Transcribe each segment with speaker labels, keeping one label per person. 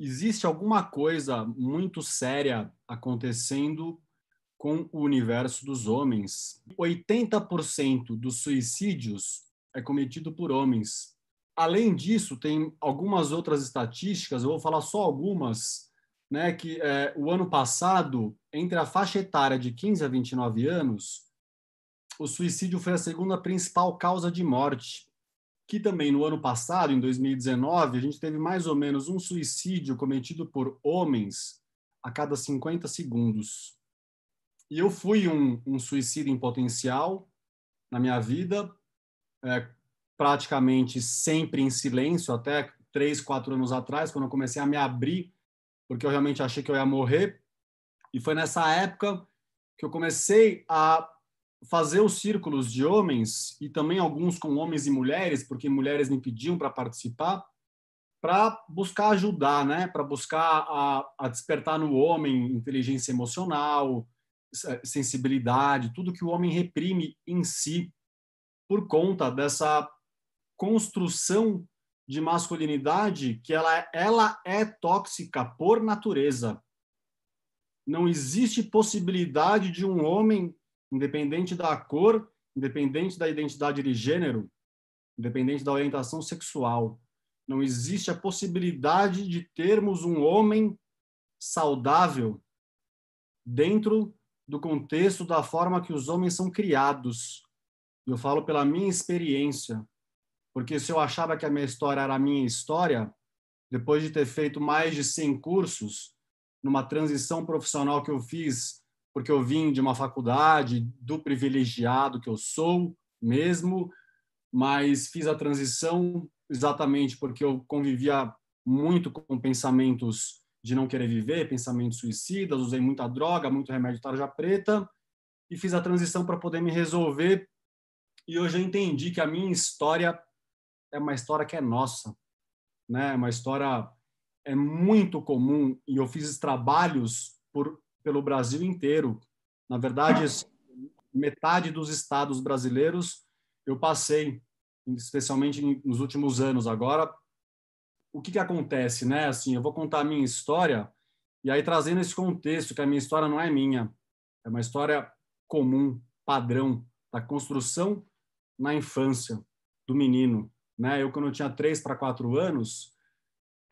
Speaker 1: existe alguma coisa muito séria acontecendo com o universo dos homens. 80% dos suicídios é cometido por homens. Além disso, tem algumas outras estatísticas, eu vou falar só algumas, né, que é, o ano passado, entre a faixa etária de 15 a 29 anos, o suicídio foi a segunda principal causa de morte que também no ano passado, em 2019, a gente teve mais ou menos um suicídio cometido por homens a cada 50 segundos. E eu fui um, um em potencial na minha vida, é, praticamente sempre em silêncio, até três, quatro anos atrás, quando eu comecei a me abrir, porque eu realmente achei que eu ia morrer. E foi nessa época que eu comecei a fazer os círculos de homens e também alguns com homens e mulheres, porque mulheres me pediam para participar, para buscar ajudar, né? Para buscar a, a, despertar no homem inteligência emocional, eh, sensibilidade, tudo que o homem reprime em si por conta dessa construção de masculinidade que ela, ela é tóxica por natureza. Não existe possibilidade de um homem independente da cor, independente da identidade de gênero, independente da orientação sexual. Não existe a possibilidade de termos um homem saudável dentro do contexto da forma que os homens são criados. Eu falo pela minha experiência, porque se eu achava que a minha história era a minha história, depois de ter feito mais de 100 cursos, numa transição profissional que eu fiz porque eu vim de uma faculdade do privilegiado que eu sou mesmo, mas fiz a transição exatamente porque eu convivia muito com pensamentos de não querer viver, pensamentos suicidas, usei muita droga, muito remédio tarja preta e fiz a transição para poder me resolver. E hoje eu entendi que a minha história é uma história que é nossa, né? É uma história é muito comum e eu fiz trabalhos por pelo Brasil inteiro. Na verdade, ah. metade dos estados brasileiros eu passei, especialmente nos últimos anos. Agora, o que, que acontece, né? Assim, eu vou contar a minha história e aí trazendo esse contexto que a minha história não é minha, é uma história comum, padrão da construção na infância do menino, né? Eu quando eu tinha três para quatro anos,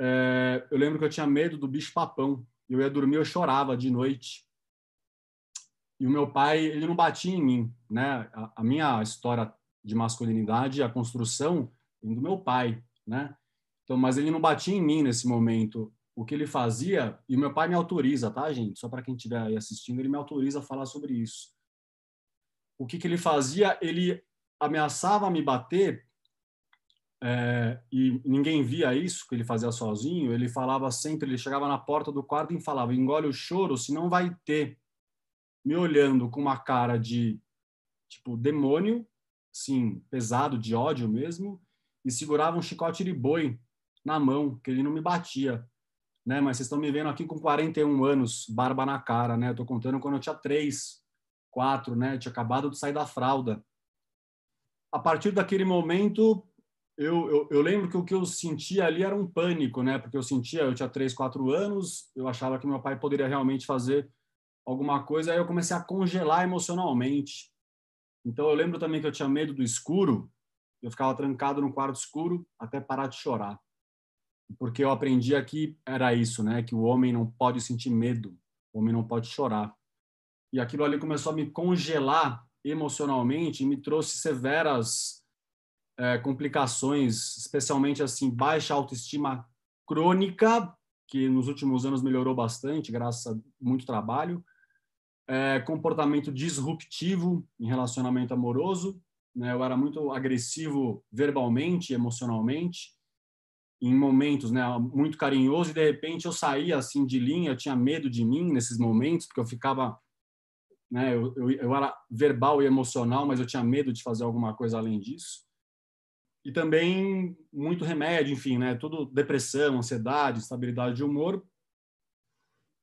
Speaker 1: é, eu lembro que eu tinha medo do bicho papão, eu ia dormir, eu chorava de noite. E o meu pai, ele não batia em mim, né? A, a minha história de masculinidade, a construção do meu pai, né? Então, mas ele não batia em mim nesse momento. O que ele fazia, e o meu pai me autoriza, tá, gente? Só para quem estiver aí assistindo, ele me autoriza a falar sobre isso. O que, que ele fazia? Ele ameaçava me bater é, e ninguém via isso que ele fazia sozinho, ele falava sempre, ele chegava na porta do quarto e falava: engole o choro, senão vai ter. Me olhando com uma cara de, tipo, demônio, sim, pesado, de ódio mesmo, e segurava um chicote de boi na mão, que ele não me batia. Né? Mas vocês estão me vendo aqui com 41 anos, barba na cara, né? Eu tô contando quando eu tinha 3, 4, né? Eu tinha acabado de sair da fralda. A partir daquele momento, eu, eu, eu, lembro que o que eu sentia ali era um pânico, né? Porque eu sentia, eu tinha três, quatro anos, eu achava que meu pai poderia realmente fazer alguma coisa, aí eu comecei a congelar emocionalmente. Então eu lembro também que eu tinha medo do escuro, eu ficava trancado no quarto escuro até parar de chorar. Porque eu aprendi que era isso, né? Que o homem não pode sentir medo, o homem não pode chorar. E aquilo ali começou a me congelar emocionalmente e me trouxe severas é, complicações, especialmente assim baixa autoestima crônica, que nos últimos anos melhorou bastante, graças a muito trabalho, é, comportamento disruptivo em relacionamento amoroso, né? eu era muito agressivo verbalmente, emocionalmente, em momentos, né, muito carinhoso e de repente eu saía assim de linha, eu tinha medo de mim nesses momentos porque eu ficava, né, eu, eu, eu, era verbal e emocional, mas eu tinha medo de fazer alguma coisa além disso e também muito remédio, enfim, né? Tudo depressão, ansiedade, estabilidade de humor.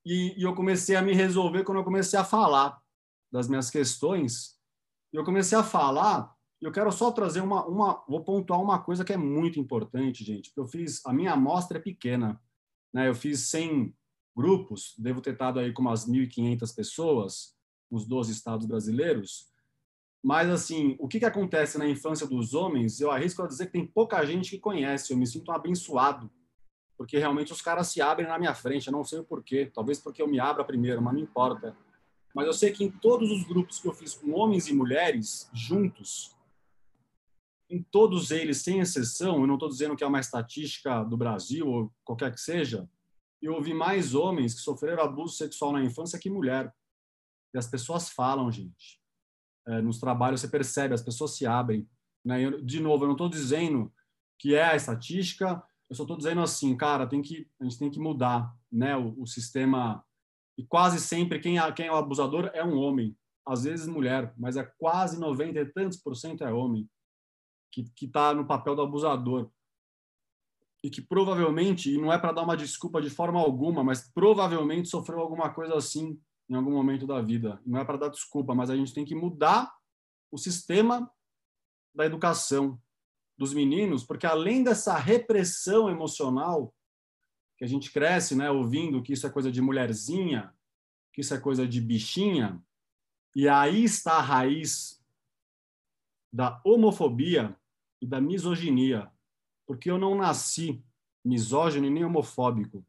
Speaker 1: E, e, eu comecei a me resolver quando eu comecei a falar das minhas questões. Eu comecei a falar. Eu quero só trazer uma, uma, vou pontuar uma coisa que é muito importante, gente. Eu fiz a minha amostra é pequena, né? Eu fiz 100 grupos, devo ter estado aí com umas 1.500 pessoas nos 12 estados brasileiros. Mas, assim, o que, que acontece na infância dos homens, eu arrisco a dizer que tem pouca gente que conhece. Eu me sinto abençoado, porque realmente os caras se abrem na minha frente. Eu não sei o porquê, talvez porque eu me abra primeiro, mas não importa. Mas eu sei que em todos os grupos que eu fiz com homens e mulheres juntos, em todos eles, sem exceção, eu não estou dizendo que é uma estatística do Brasil ou qualquer que seja, eu ouvi mais homens que sofreram abuso sexual na infância que mulher. E as pessoas falam, gente é, nos trabalhos, você percebe, as pessoas se abrem. Né? Eu, de novo, eu não estou dizendo que é a estatística, eu só estou dizendo assim, cara, tem que, a gente tem que mudar né? o, o sistema. E quase sempre quem é, quem é o abusador é um homem, às vezes mulher, mas é quase 90 e tantos por cento é homem que está no papel do abusador e que provavelmente, e não é para dar uma desculpa de forma alguma, mas provavelmente sofreu alguma coisa assim em algum momento da vida. Não é para dar desculpa, mas a gente tem que mudar o sistema da educação dos meninos, porque além dessa repressão emocional que a gente cresce, né, ouvindo que isso é coisa de mulherzinha, que isso é coisa de bichinha, e aí está a raiz da homofobia e da misoginia, porque eu não nasci misógino nem homofóbico.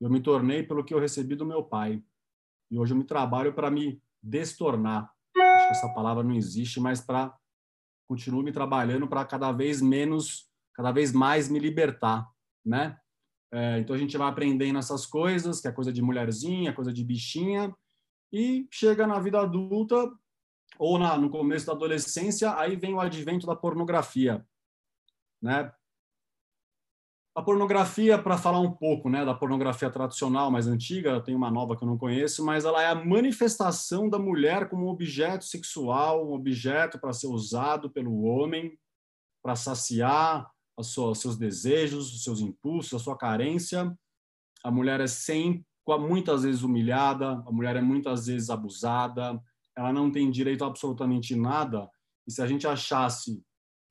Speaker 1: Eu me tornei pelo que eu recebi do meu pai. E hoje eu me trabalho para me destornar. Acho que essa palavra não existe, mas para continuo me trabalhando para cada vez menos, cada vez mais me libertar, né? É, então a gente vai aprendendo essas coisas, que é coisa de mulherzinha, coisa de bichinha, e chega na vida adulta ou na, no começo da adolescência, aí vem o advento da pornografia, né? A pornografia, para falar um pouco né, da pornografia tradicional mais antiga, tem uma nova que eu não conheço, mas ela é a manifestação da mulher como um objeto sexual, um objeto para ser usado pelo homem para saciar os seus desejos, os seus impulsos, a sua carência. A mulher é sempre, muitas vezes, humilhada, a mulher é muitas vezes abusada, ela não tem direito a absolutamente nada. E se a gente achasse,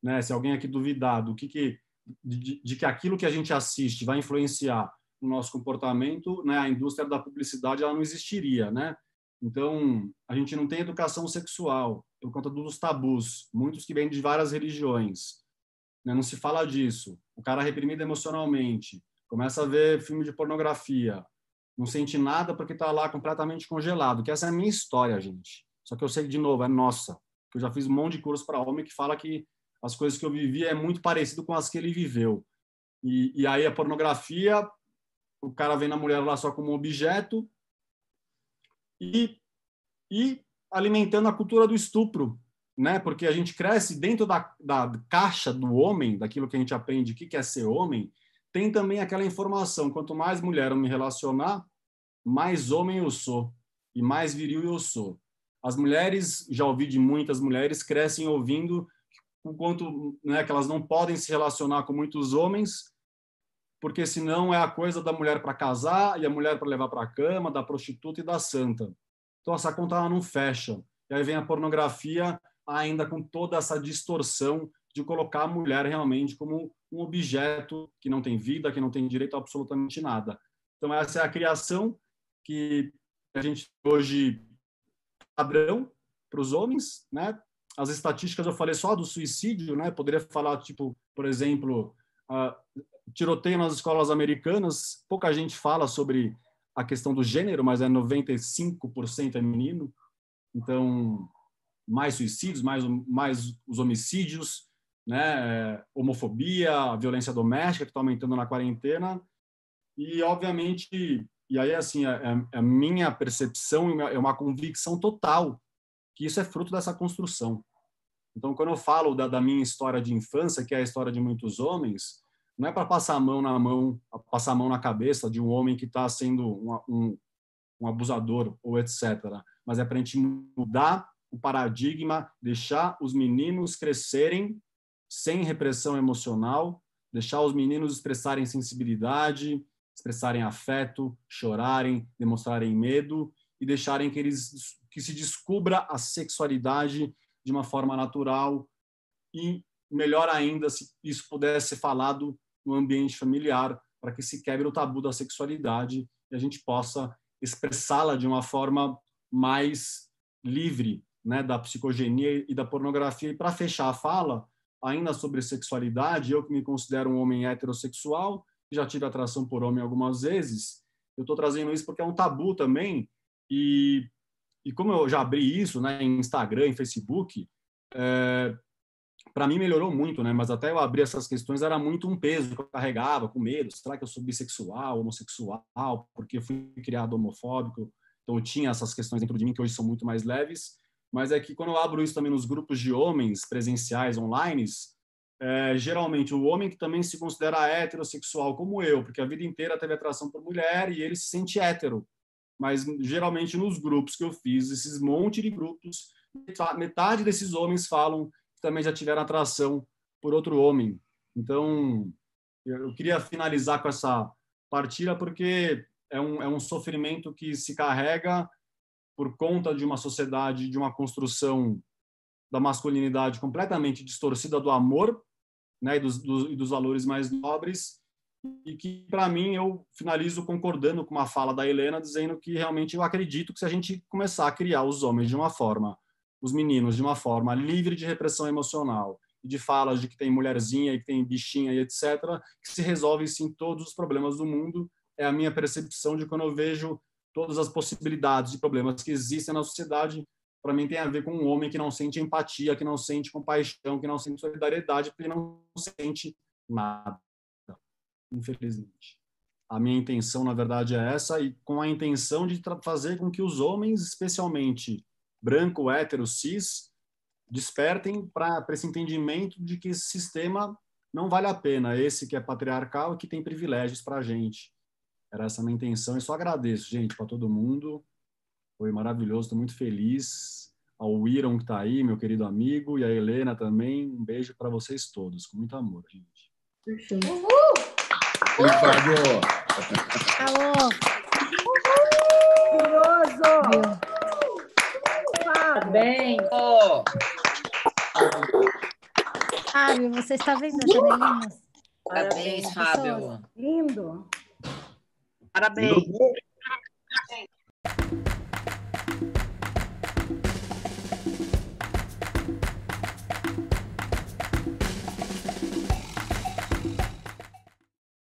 Speaker 1: né, se alguém aqui duvidar do que, que de, de, que aquilo que a gente assiste vai influenciar o nosso comportamento, né, a indústria da publicidade ela não existiria, né? Então, a gente não tem educação sexual por conta dos tabus, muitos que vêm de várias religiões. Né? Não se fala disso. O cara é reprimido emocionalmente, começa a ver filme de pornografia, não sente nada porque está lá completamente congelado. Que essa é a minha história, gente. Só que eu sei de novo, é nossa. Que eu já fiz um monte de curso para homem que fala que as coisas que eu vivia é muito parecido com as que ele viveu. E, e aí a pornografia, o cara vem na mulher lá só como objeto e, e alimentando a cultura do estupro, né? Porque a gente cresce dentro da, da caixa do homem, daquilo que a gente aprende, o que é ser homem, tem também aquela informação, quanto mais mulher eu me relacionar, mais homem eu sou e mais viril eu sou. As mulheres, já ouvi de muitas mulheres, crescem ouvindo enquanto né, que elas não podem se relacionar com muitos homens, porque senão é a coisa da mulher para casar e a mulher para levar para a cama, da prostituta e da santa. Então essa conta ela não fecha. E aí vem a pornografia ainda com toda essa distorção de colocar a mulher realmente como um objeto que não tem vida, que não tem direito a absolutamente nada. Então essa é a criação que a gente hoje padrão para os homens, né? as estatísticas eu falei só do suicídio, né? Poderia falar, tipo, por exemplo, tiroteio nas escolas americanas. Pouca gente fala sobre a questão do gênero, mas é 95% é menino. Então, mais suicídios, mais, mais os homicídios, né? É, homofobia, violência doméstica que está aumentando na quarentena. E, obviamente, e aí, assim, é, é, é minha percepção, é uma convicção total que isso é fruto dessa construção. Então, quando eu falo da, da minha história de infância, que é a história de muitos homens, não é para passar a mão na mão, passar a mão na cabeça de um homem que está sendo um, um, um abusador ou etc. Mas é para a gente mudar o paradigma, deixar os meninos crescerem sem repressão emocional, deixar os meninos expressarem sensibilidade, expressarem afeto, chorarem, demonstrarem medo e deixarem que eles que se descubra a sexualidade de uma forma natural e melhor ainda se isso pudesse ser falado no ambiente familiar para que se quebre o tabu da sexualidade e a gente possa expressá-la de uma forma mais livre, né, da psicogenia e da pornografia. E para fechar a fala, ainda sobre sexualidade, eu que me considero um homem heterossexual, já tive atração por homem algumas vezes, eu estou trazendo isso porque é um tabu também e e como eu já abri isso né, em Instagram, em Facebook, é, para mim melhorou muito, né? Mas até eu abrir essas questões era muito um peso que eu carregava, com medo. Será que eu sou bissexual, homossexual? Porque fui criado homofóbico. Então eu tinha essas questões dentro de mim que hoje são muito mais leves. Mas é que quando eu abro isso também nos grupos de homens presenciais, online, é, geralmente o homem que também se considera heterossexual como eu, porque a vida inteira teve atração por mulher e ele se sente hétero mas geralmente nos grupos que eu fiz, esses monte de grupos, metade desses homens falam que também já tiveram atração por outro homem. Então, eu queria finalizar com essa partilha porque é um, é um sofrimento que se carrega por conta de uma sociedade, de uma construção da masculinidade completamente distorcida do amor né, e, dos, dos, e dos valores mais nobres, e que, para mim, eu finalizo concordando com uma fala da Helena, dizendo que realmente eu acredito que se a gente começar a criar os homens de uma forma, os meninos de uma forma livre de repressão emocional de falas de que tem mulherzinha e que tem bichinha e etc., que se resolvem sim todos os problemas do mundo. É a minha percepção de quando eu vejo todas as possibilidades de problemas que existem na sociedade, para mim tem a ver com um homem que não sente empatia, que não sente compaixão, que não sente solidariedade, porque não sente nada infelizmente. A minha intenção, na verdade, é essa, e com a intenção de fazer com que os homens, especialmente branco, hétero, cis, despertem para esse entendimento de que esse sistema não vale a pena, esse que é patriarcal e que tem privilégios para a gente. Era essa a minha intenção, e só agradeço, gente, para todo mundo. Foi maravilhoso, estou muito feliz. Ao Iron que está aí, meu querido amigo, e a Helena também. Um beijo para vocês todos, com muito amor, gente. Perfeito. Uhul! Ele Fábio. Alô. Curioso. Parabéns. Oh. Fábio, você está vendo as janelinhas? Parabéns, Fábio. Lindo. Parabéns.